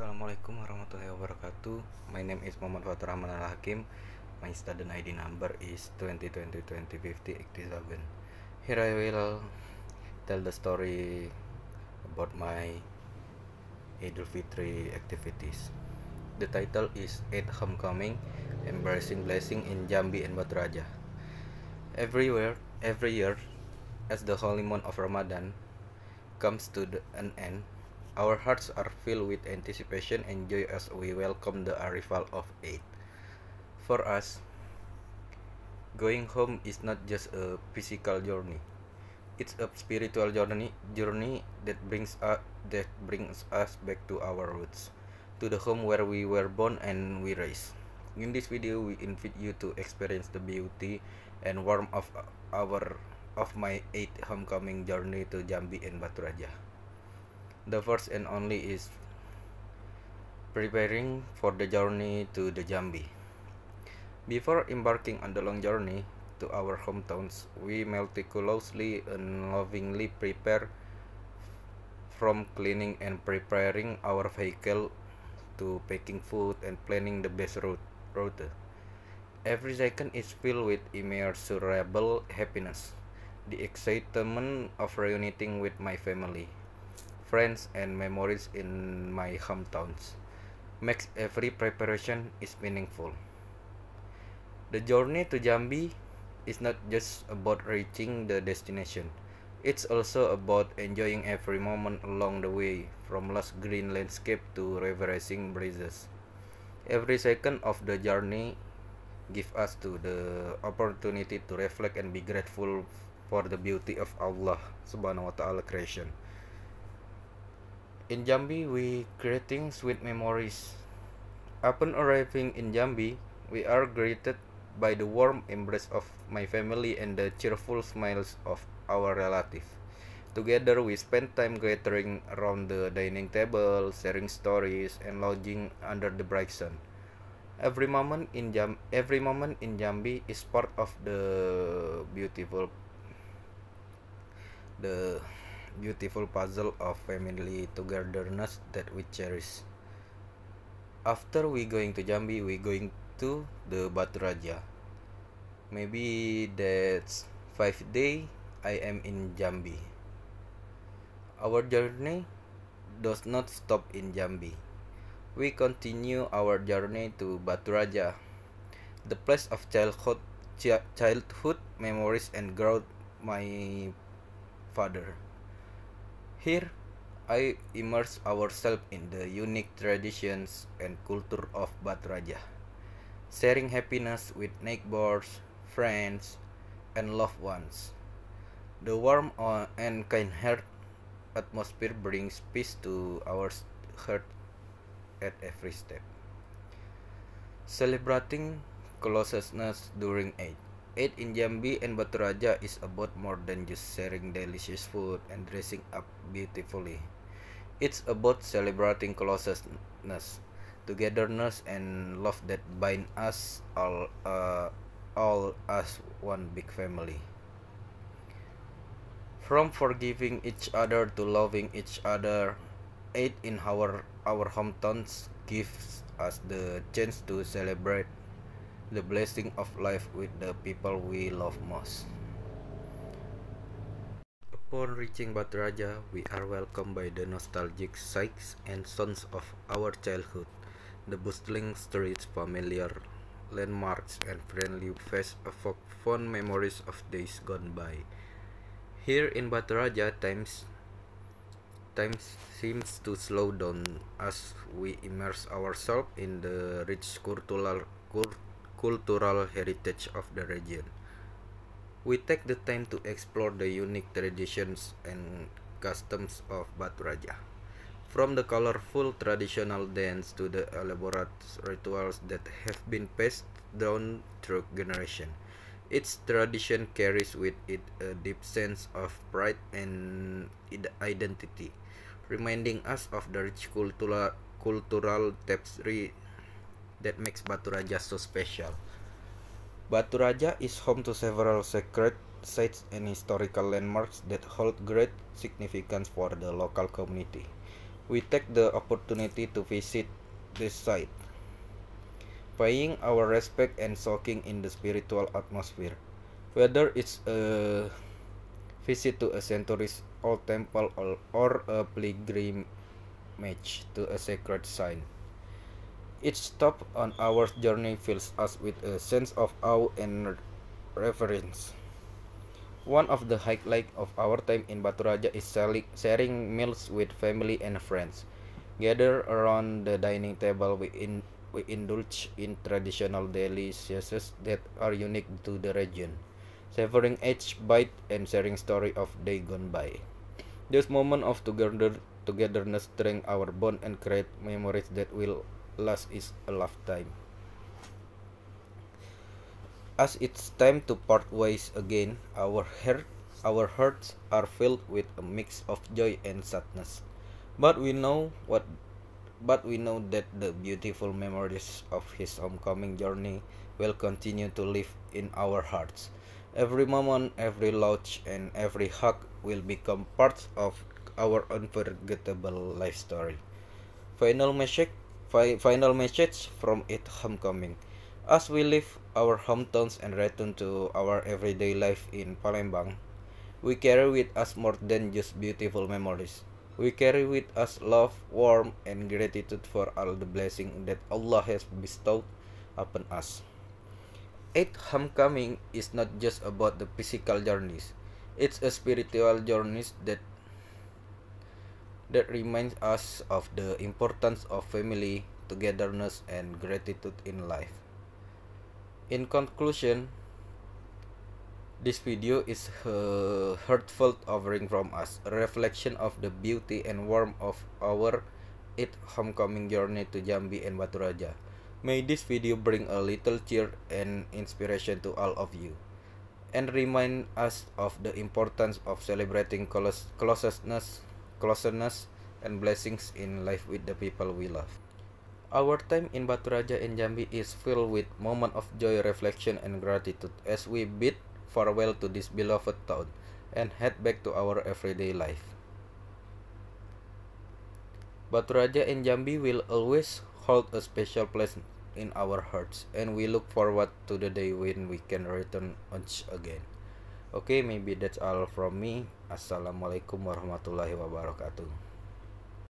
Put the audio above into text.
Assalamualaikum warahmatullahi wabarakatuh. My name is Muhammad Fatur Rahman Al Hakim. My student ID number is 2020 2050 Here I will tell the story about my Idul Fitri activities. The title is Eid Homecoming, Embracing Blessing in Jambi and Batu Raja. Everywhere, every year, as the holy month of Ramadan comes to an end, Our hearts are filled with anticipation and joy as we welcome the arrival of Eid. For us, going home is not just a physical journey. It's a spiritual journey journey that brings us that brings us back to our roots, to the home where we were born and we raised. In this video, we invite you to experience the beauty and warmth of our of my eighth homecoming journey to Jambi and Batu Raja. The first and only is preparing for the journey to the Jambi. Before embarking on the long journey to our hometowns, we meticulously and lovingly prepare from cleaning and preparing our vehicle to packing food and planning the best route. route. Every second is filled with immeasurable happiness, the excitement of reuniting with my family, friends and memories in my hometowns. Makes every preparation is meaningful. The journey to Jambi is not just about reaching the destination. It's also about enjoying every moment along the way, from lush green landscape to reversing breezes. Every second of the journey give us to the opportunity to reflect and be grateful for the beauty of Allah subhanahu wa ta'ala creation. In Jambi, we creating sweet memories. Upon arriving in Jambi, we are greeted by the warm embrace of my family and the cheerful smiles of our relatives. Together, we spend time gathering around the dining table, sharing stories, and lodging under the bright sun. Every moment in Jam every moment in Jambi is part of the beautiful the beautiful puzzle of family togetherness that we cherish. After we going to Jambi, we going to the Batu Raja. Maybe that's five day I am in Jambi. Our journey does not stop in Jambi. We continue our journey to Batu Raja, the place of childhood, childhood memories and growth my father. Here, I immerse ourselves in the unique traditions and culture of Batraja, sharing happiness with neighbors, friends, and loved ones. The warm and kind-hearted atmosphere brings peace to our heart at every step. Celebrating closeness during Eid. Eat in Jambi and Baturaja is about more than just sharing delicious food and dressing up beautifully. It's about celebrating closeness, togetherness, and love that bind us all, uh, all as one big family. From forgiving each other to loving each other, Eid in our, our hometowns gives us the chance to celebrate the blessing of life with the people we love most. Upon reaching Batraja, we are welcomed by the nostalgic sights and sounds of our childhood, the bustling streets, familiar landmarks, and friendly faces evoke fond memories of days gone by. Here in Batraja, times time seems to slow down as we immerse ourselves in the rich cultural, cultural cultural heritage of the region. We take the time to explore the unique traditions and customs of Batu Raja. From the colorful traditional dance to the elaborate rituals that have been passed down through generations, its tradition carries with it a deep sense of pride and identity, reminding us of the rich cultural, cultural tapestry that makes Batu Raja so special. Batu Raja is home to several sacred sites and historical landmarks that hold great significance for the local community. We take the opportunity to visit this site, paying our respect and soaking in the spiritual atmosphere. Whether it's a visit to a centuries old temple or, or a pilgrimage to a sacred site. Each stop on our journey fills us with a sense of awe and reverence. One of the highlights of our time in Baturaja is sharing meals with family and friends. gathered around the dining table, we, in, we indulge in traditional delicacies that are unique to the region, savoring each bite and sharing story of day gone by. This moment of together, togetherness strengthens our bond and create memories that will last is a lifetime. As it's time to part ways again, our heart, our hearts are filled with a mix of joy and sadness. But we know what but we know that the beautiful memories of his homecoming journey will continue to live in our hearts. Every moment, every lodge, and every hug will become part of our unforgettable life story. Final message fi final message from its homecoming. As we leave our hometowns and return to our everyday life in Palembang, we carry with us more than just beautiful memories. We carry with us love, warmth, and gratitude for all the blessings that Allah has bestowed upon us. Eighth homecoming is not just about the physical journeys, it's a spiritual journey that that reminds us of the importance of family, togetherness, and gratitude in life. In conclusion, this video is a heartfelt offering from us, a reflection of the beauty and warmth of our it homecoming journey to Jambi and Baturaja. May this video bring a little cheer and inspiration to all of you and remind us of the importance of celebrating closeness closeness, and blessings in life with the people we love. Our time in Raja and Jambi is filled with moments of joy, reflection, and gratitude as we bid farewell to this beloved town and head back to our everyday life. Raja and Jambi will always hold a special place in our hearts, and we look forward to the day when we can return once again. Oke, okay, maybe that's all from me. Assalamualaikum warahmatullahi wabarakatuh.